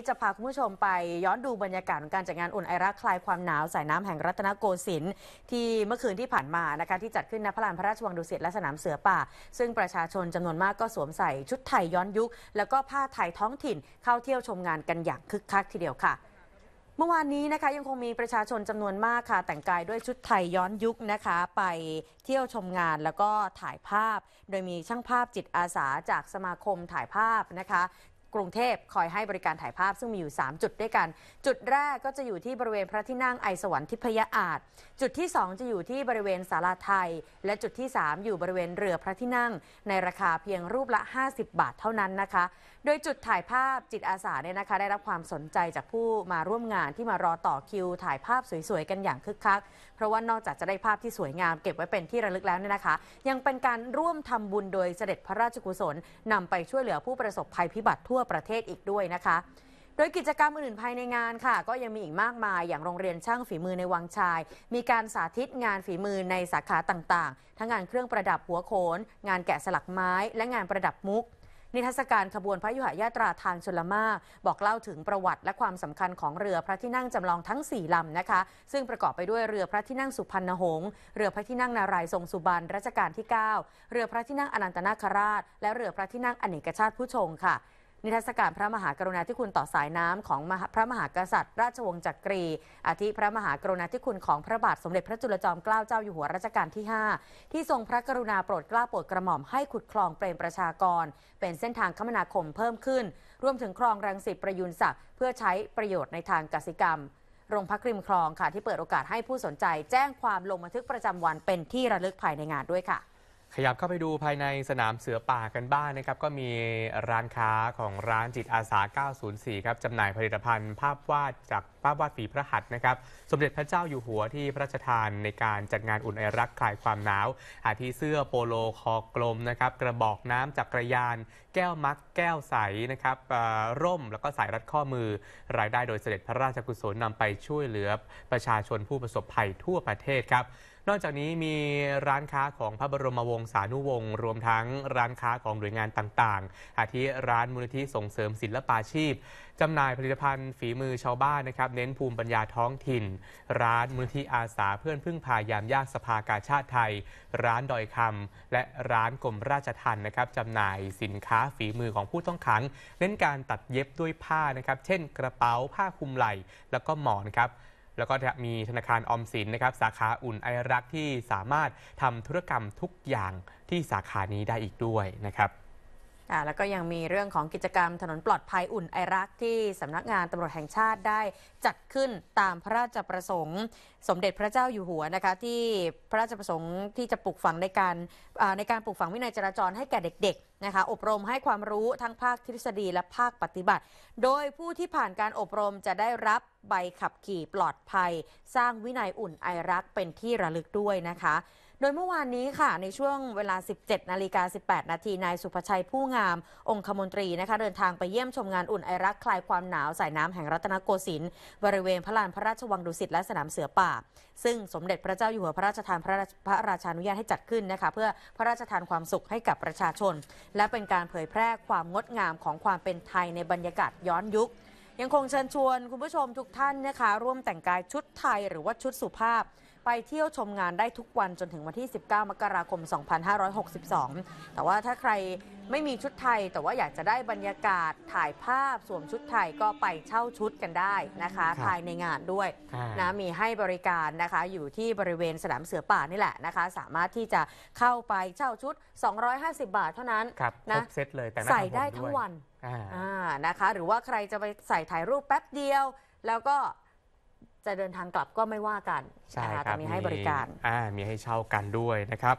ที่จะพาคุณผู้ชมไปย้อนดูบรรยากาศของการจัดงานอุ่นไอรักคลายความหนาวสายน้ำแห่งรัตนโกสินทร์ที่เมื่อคืนที่ผ่านมานะคะที่จัดขึ้นณพระลานพระราชวังดุสิตและสนามเสือป่า ซึ่งประชาชนจำนวนมากก็สวมใส่ชุดไทยย้อนยุค แล้วก็ผ้าไทยท้องถิ่นเข้าเที่ยวชมงานกันอย่างคึกคักทีเดียวค่ะ เมื่อวานนี้นะคะยังคงมีประชาชนจำนวนมากค่ะ แต่งกายด้วยชุดไทยย้อนยุคนะคะ ไปเที่ยวชมงานแล้วก็ถ่ายภาพ โดยมีช่างภาพจิตอาสาจากสมาคมถ่ายภาพนะคะกรุงเทพคอยให้บริการถ่ายภาพซึ่งมีอยู่ 3 จุดด้วยกัน จุดแรกก็จะอยู่ที่บริเวณพระที่นั่งไอสวรรค์ทิพยอาจจุดที่2จะอยู่ที่บริเวณศาลาไทย และจุดที่ 3 อยู่บริเวณเรือพระที่นั่ง ในราคาเพียงรูปละ 50 บาทเท่านั้นนะคะ โดยจุดถ่ายภาพจิตอาสาเนี่ยนะคะ ได้รับความสนใจจากผู้มาร่วมงานที่มารอต่อคิวถ่ายภาพสวยๆกันอย่างคึกคักเพราะว่านอกจากจะได้ภาพที่สวยงามเก็บไว้เป็นที่ระลึกแล้วเนี่ยนะคะ ยังเป็นการร่วมทำบุญโดยเสด็จพระราชกุศล นำไปช่วยเหลือผู้ประสบภัยพิบัติทั่วประเทศอีกด้วยนะคะ โดยกิจกรรมอื่นๆภายในงานค่ะ ก็ยังมีอีกมากมาย อย่างโรงเรียนช่างฝีมือในวังชาย มีการสาธิตงานฝีมือในสาขาต่างๆ ทั้งงานเครื่องประดับหัวโขน งานแกะสลักไม้ และงานประดับมุก นิทรรศการขบวนพระยุหยาตราทางชลมาบอกเล่าถึงประวัติและความสำคัญของเรือพระที่นั่งจำลองทั้ง4ลำนะคะ ซึ่งประกอบไปด้วยเรือพระที่นั่งสุพรรณหงษ์เรือพระที่นั่งนารายทรงสุบรรณรัชกาลที่9เรือพระที่นั่งอนันตนาคราช และเรือพระที่นั่งอเนกชาติผู้ชงค่ะนิทรรศการพระมหากรุณาธิคุณต่อสายน้ำของพระมหากษัตริย์ราชวงศ์จักรีอาทิพระมหากรุณาธิคุณของพระบาทสมเด็จพระจุลจอมเกล้าเจ้าอยู่หัวรัชกาลที่ 5 ที่ทรงพระกรุณาโปรดเกล้าโปรดกระหม่อมให้ขุดคลองเปรมประชากรเป็นเส้นทางคมนาคมเพิ่มขึ้น รวมถึงคลองรังสิตประยุนศักดิ์เพื่อใช้ประโยชน์ในทางกสิกรรม โรงพักริมคลองค่ะที่เปิดโอกาสให้ผู้สนใจ แจ้งความลงบันทึกประจำวันเป็นที่ระลึกภายในงานด้วยค่ะขยับเข้าไปดูภายในสนามเสือป่ากันบ้างนนะครับ ก็มีร้านค้าของร้านจิตอาสา 904 ครับจำหน่ายผลิตภัณฑ์ภาพวาดจากภาพวาดฝีพระหัตถ์นะครับ สมเด็จพระเจ้าอยู่หัวที่พระราชทานในการจัดงานอุ่นไอรักคลายความหนาว อาทิเสื้อโปโลคอกลมนะครับ กระบอกน้ำจักรยาน แก้วมัก แก้วใสนะครับ ร่มแล้วก็สายรัดข้อมือ รายได้โดยเสด็จพระราชกุศลนำไปช่วยเหลือประชาชนผู้ประสบภัยทั่วประเทศครับนอกจากนี้มีร้านค้าของพระบรมวงศานุวงศ์รวมทั้งร้านค้าของหน่วยงานต่างๆ อาทิร้านมูลนิธิส่งเสริมศิลปาชีพจำหน่ายผลิตภัณฑ์ฝีมือชาวบ้านนะครับเน้นภูมิปัญญาท้องถิ่น ร้านมูลที่อาสาเพื่อนพึ่งพายามยากสภากาชาติไทย ร้านดอยคำและร้านกรมราชทันนะครับจำหน่ายสินค้าฝีมือของผู้ต้องขังเน้นการตัดเย็บด้วยผ้านะครับ เช่นกระเป๋า ผ้าคลุมไหล่แล้วก็หมอนครับแล้วก็มีธนาคารออมสินนะครับ สาขาอุ่นไอรักที่สามารถทำธุรกรรมทุกอย่างที่สาขานี้ได้อีกด้วยนะครับอ่าแล้วก็ยังมีเรื่องของกิจกรรมถนนปลอดภัยอุ่นไอรักที่สำนักงานตำรวจแห่งชาติได้จัดขึ้นตามพระราชประสงค์ สมเด็จพระเจ้าอยู่หัวนะคะ ที่พระราชประสงค์ที่จะปลูกฝังในการในการปลูกฝังวินัยจราจรให้แก่เด็ก ๆนะคะอบรมให้ความรู้ทั้งภาคทฤษฎีและภาคปฏิบัติ โดยผู้ที่ผ่านการอบรมจะได้รับใบขับขี่ปลอดภัย สร้างวินัยอุ่นไอรักเป็นที่ระลึกด้วยนะคะดยเมื่อวานนี้ค่ะ ในช่วงเวลา 17 นาฬิกา18 นาทีนายสุภชัยผู้งาม องคมนตรีนะคะเดินทางไปเยี่ยมชมงานอุ่นไอรักคลายความหนาวสายน้ำแห่งรัตนโกสินทร์บริเวณพระลานพระราชวังดุสิตและสนามเสือป่า ซึ่งสมเด็จพระเจ้าอยู่หัวพระราชทานพระพระราชานุญาตให้จัดขึ้นนะคะเพื่อพระราชทานความสุขให้กับประชาชน และเป็นการเผยแพร่ความงดงามของความเป็นไทยในบรรยากาศย้อนยุค ยังคงเชิญชวนคุณผู้ชมทุกท่านนะคะร่วมแต่งกายชุดไทยหรือว่าชุดสุภาพไปเที่ยวชมงานได้ทุกวันจนถึงวันที่ 19 มกราคม 2562 แต่ว่าถ้าใครไม่มีชุดไทย แต่ว่าอยากจะได้บรรยากาศถ่ายภาพสวมชุดไทยก็ไปเช่าชุดกันได้นะคะภายในงานด้วยนะมีให้บริการนะคะอยู่ที่บริเวณสนามเสือป่านี่แหละนะคะ สามารถที่จะเข้าไปเช่าชุด 250 บาทเท่านั้นนะเซตเลยแต่ใส่ได้ทั้งวันนะคะ หรือว่าใครจะไปใส่ถ่ายรูปแป๊บเดียวแล้วก็จะเดินทางกลับก็ไม่ว่ากันใช่คะับมีให้บริการอ่ามีให้เช่ากันด้วยนะครับ